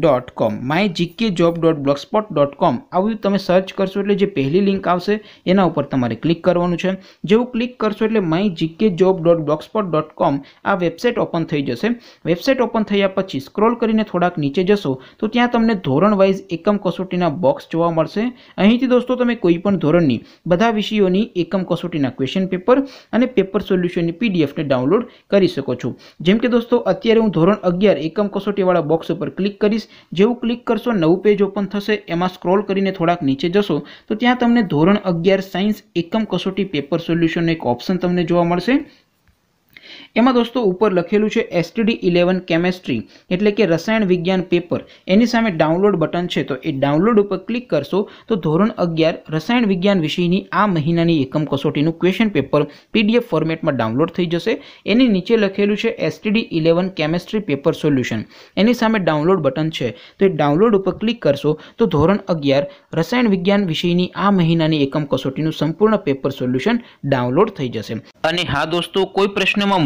dot com my GK job dot blogspot dot com આવું તમે search કરશો એટલે જે પહેલી લિંક આવશે એના ઉપર તમારે ક્લિક કરવાનું છે જેવું ક્લિક કરશો એટલે my GK job dot blogspot dot com આ વેબસાઇટ ઓપન થઈ જશે વેબસાઇટ ઓપન થયા પછી સ્ક્રોલ કરીને થોડાક નીચે જશો તો ત્યાં તમને ધોરણ વાઇઝ એકમ કસોટીના બોક્સ જોવા મળશે અહીંથી દોસ્તો તમે કોઈ પણ ધોરણની બધા વિષયોની એકમ કસોટીના ક્વેશ્ચન પેપર અને પેપર સોલ્યુશનની પીડીએફને ડાઉનલોડ કરી શકો છો જેમ કે દોસ્તો અત્યારે હું ધોરણ અગિયાર એકમ કસોટીવાળા બોક્સ ઉપર ક્લિક કરીશ જેવું ક્લિક કરશો નવું પેજ ઓપન થશે એમાં સ્ક્રોલ કરીને થોડાક નીચે જશો તો ત્યાં તમને ધોરણ અગિયાર સાયન્સ એકમ કસોટી પેપર સોલ્યુશન એક ઓપ્શન તમને જોવા મળશે એમાં દોસ્તો ઉપર લખેલું છે એસટીડી ઇલેવન કેમેસ્ટ્રી એટલે કે રસાયણ વિજ્ઞાન પેપર એની સામે ડાઉનલોડ બટન છે તો એ ડાઉનલોડ ઉપર ક્લિક કરશો તો ધોરણ અગિયાર રસાયણ વિજ્ઞાન વિષયની આ મહિનાની એકમ કસોટીનું ક્વેશ્ચન પેપર પીડીએફ ફોર્મેટમાં ડાઉનલોડ થઈ જશે એની નીચે લખેલું છે STD eleven chemistry paper solution એની સામે ડાઉનલોડ બટન છે તો એ ડાઉનલોડ ઉપર ક્લિક કરશો તો ધોરણ અગિયાર રસાયણ વિજ્ઞાન વિષયની આ મહિનાની એકમ કસોટીનું સંપૂર્ણ પેપર સોલ્યુશન ડાઉનલોડ થઈ જશે અને હા દોસ્તો કોઈ પ્રશ્નમાં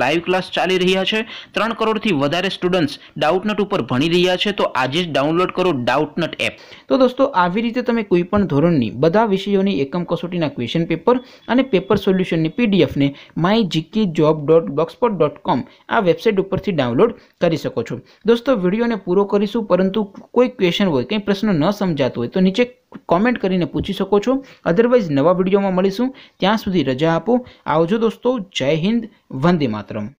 લાઈવ ક્લાસ ચાલી રહ્યા છે ત્રણ કરોડથી વધારે સ્ટુડન્ટ્સ ડાઉટનટ ઉપર ભણી રહ્યા છે તો આજે જ ડાઉનલોડ કરો ડાઉટનટ એપ તો દોસ્તો આવી રીતે તમે કોઈ પણ ધોરણની બધા વિષયોની એકમ કસોટીના ક્વેશ્ચન પેપર અને પેપર સોલ્યુશનની પીડીએફને my GK job dot blogspot dot com આ વેબસાઇટ ઉપરથી ડાઉનલોડ કરી શકો છો દોસ્તો વિડીયોને પૂરો કરીશું પરંતુ કોઈ ક્વેશ્ચન હોય કંઈ પ્રશ્ન ન સમજાતો હોય તો નીચે કોમેન્ટ કરીને પૂછી શકો છો અધરવાઇઝ નવા વિડીયોમાં મળીશું ત્યાં સુધી રજા આપો આવજો દોસ્તો જય હિન્દ વંદે માતરમ